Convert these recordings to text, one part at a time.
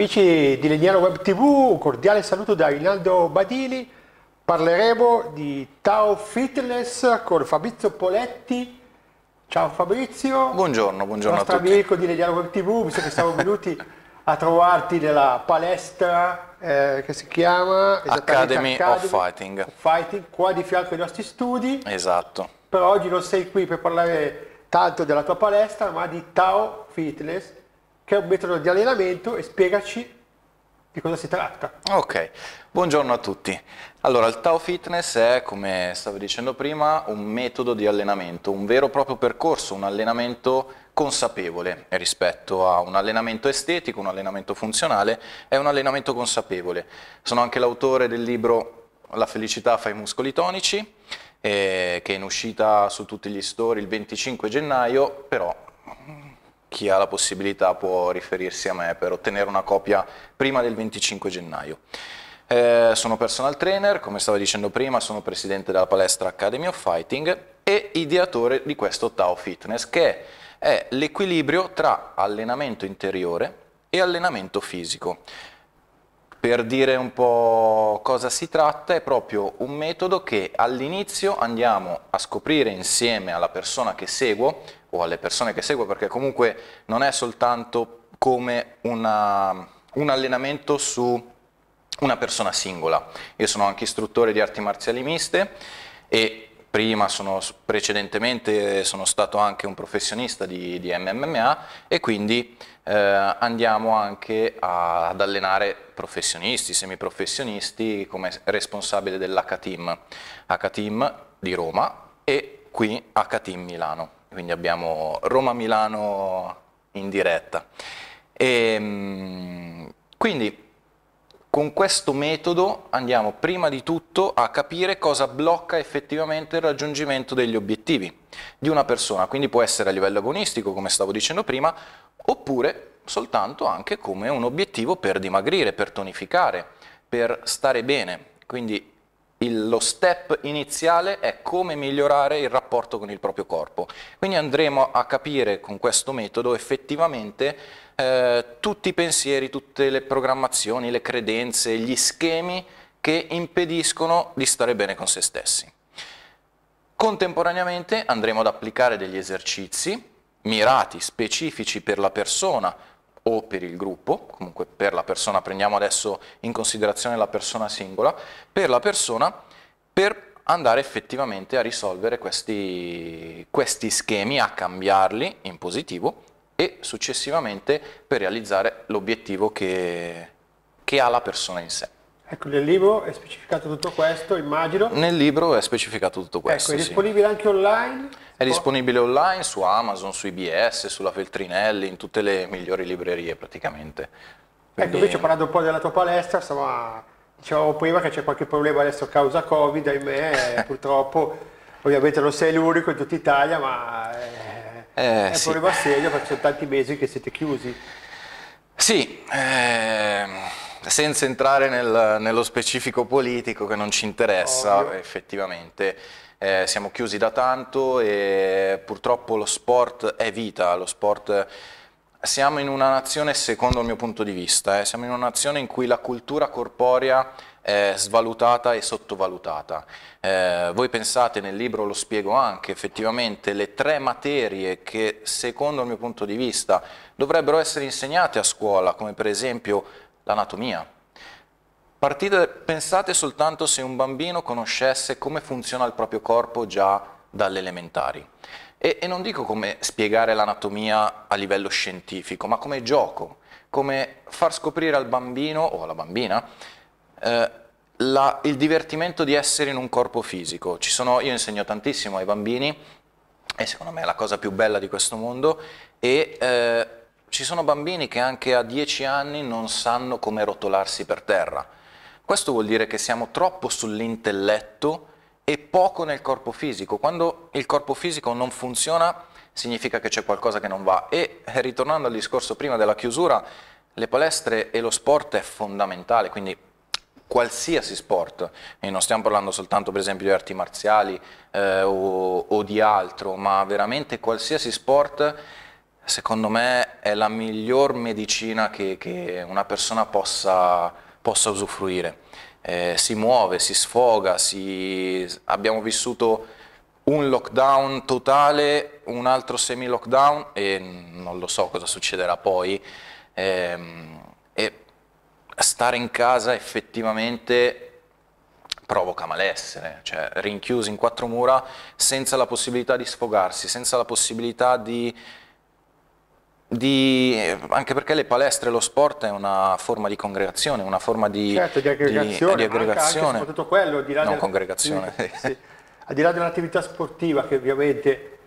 Amici di Legnano Web TV, un cordiale saluto da Rinaldo Badili. Parleremo di Tao Fitness con Fabrizio Poletti. Ciao Fabrizio. Buongiorno, buongiorno a tutti. Nostro amico di Legnano Web TV, visto che siamo venuti a trovarti nella palestra eh, che si chiama Academy, Academy of Fighting. Fighting, qua di fianco ai nostri studi. Esatto. Però oggi non sei qui per parlare tanto della tua palestra, ma di Tao Fitness che è un metodo di allenamento e spiegaci di cosa si tratta. Ok, buongiorno a tutti. Allora, il Tao Fitness è, come stavo dicendo prima, un metodo di allenamento, un vero e proprio percorso, un allenamento consapevole rispetto a un allenamento estetico, un allenamento funzionale, è un allenamento consapevole. Sono anche l'autore del libro La felicità fa i muscoli tonici, eh, che è in uscita su tutti gli store il 25 gennaio, però chi ha la possibilità può riferirsi a me per ottenere una copia prima del 25 gennaio. Eh, sono personal trainer, come stavo dicendo prima, sono presidente della palestra Academy of Fighting e ideatore di questo Tao Fitness, che è l'equilibrio tra allenamento interiore e allenamento fisico. Per dire un po' cosa si tratta, è proprio un metodo che all'inizio andiamo a scoprire insieme alla persona che seguo o alle persone che seguo perché comunque non è soltanto come una, un allenamento su una persona singola. Io sono anche istruttore di arti marziali miste e prima sono, precedentemente sono stato anche un professionista di, di MMA e quindi eh, andiamo anche a, ad allenare professionisti, semiprofessionisti come responsabile dell'H-Team, H-Team di Roma e qui H-Team Milano quindi abbiamo Roma-Milano in diretta. E, ehm, quindi con questo metodo andiamo prima di tutto a capire cosa blocca effettivamente il raggiungimento degli obiettivi di una persona, quindi può essere a livello agonistico come stavo dicendo prima, oppure soltanto anche come un obiettivo per dimagrire, per tonificare, per stare bene, quindi il, lo step iniziale è come migliorare il rapporto con il proprio corpo. Quindi andremo a capire con questo metodo effettivamente eh, tutti i pensieri, tutte le programmazioni, le credenze, gli schemi che impediscono di stare bene con se stessi. Contemporaneamente andremo ad applicare degli esercizi mirati, specifici per la persona, o per il gruppo, comunque per la persona, prendiamo adesso in considerazione la persona singola, per la persona per andare effettivamente a risolvere questi, questi schemi, a cambiarli in positivo e successivamente per realizzare l'obiettivo che, che ha la persona in sé. Ecco, nel libro è specificato tutto questo, immagino. Nel libro è specificato tutto questo. Ecco, è disponibile sì. anche online? È disponibile online su Amazon, su IBS, sulla Feltrinelli, in tutte le migliori librerie praticamente. Ecco, Quindi... Ecco, invece parlando un po' della tua palestra, insomma, dicevamo prima che c'è qualche problema adesso causa Covid, ahimè, purtroppo, ovviamente non sei l'unico in tutta Italia, ma è, eh, eh, è un sì. problema serio perché sono tanti mesi che siete chiusi. Sì, eh senza entrare nel, nello specifico politico che non ci interessa, Ovvio. effettivamente eh, siamo chiusi da tanto e purtroppo lo sport è vita, lo sport... Siamo in una nazione, secondo il mio punto di vista, eh, siamo in una nazione in cui la cultura corporea è svalutata e sottovalutata. Eh, voi pensate, nel libro lo spiego anche, effettivamente le tre materie che secondo il mio punto di vista dovrebbero essere insegnate a scuola, come per esempio l'anatomia. Partite, pensate soltanto se un bambino conoscesse come funziona il proprio corpo già dalle elementari. E, e non dico come spiegare l'anatomia a livello scientifico, ma come gioco, come far scoprire al bambino o alla bambina eh, la, il divertimento di essere in un corpo fisico. Sono, io insegno tantissimo ai bambini, e secondo me è la cosa più bella di questo mondo, e eh, ci sono bambini che anche a 10 anni non sanno come rotolarsi per terra. Questo vuol dire che siamo troppo sull'intelletto e poco nel corpo fisico. Quando il corpo fisico non funziona significa che c'è qualcosa che non va. E eh, ritornando al discorso prima della chiusura, le palestre e lo sport è fondamentale, quindi qualsiasi sport, e non stiamo parlando soltanto per esempio di arti marziali eh, o, o di altro, ma veramente qualsiasi sport secondo me è la miglior medicina che, che una persona possa, possa usufruire. Eh, si muove, si sfoga, si... abbiamo vissuto un lockdown totale, un altro semi-lockdown e non lo so cosa succederà poi. Eh, e stare in casa effettivamente provoca malessere, cioè rinchiusi in quattro mura senza la possibilità di sfogarsi, senza la possibilità di di, anche perché le palestre e lo sport è una forma di congregazione, una forma di, certo, di aggregazione, di, di aggregazione. Anche, soprattutto quello, al di là, del, sì, al di là dell'attività sportiva che ovviamente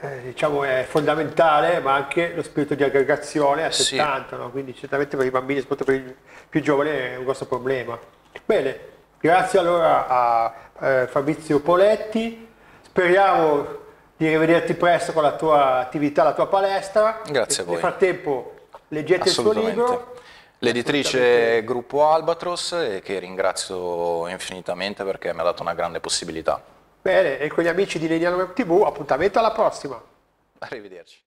eh, diciamo è fondamentale, ma anche lo spirito di aggregazione è sì. 70, no? quindi certamente per i bambini, soprattutto per i più giovani, è un grosso problema. Bene, grazie allora a eh, Fabrizio Poletti, speriamo di rivederti presto con la tua attività, la tua palestra. Grazie e, a voi. Nel frattempo leggete il suo libro. L'editrice Gruppo Albatros eh, che ringrazio infinitamente perché mi ha dato una grande possibilità. Bene, e con gli amici di Leniano Web TV appuntamento alla prossima. Arrivederci.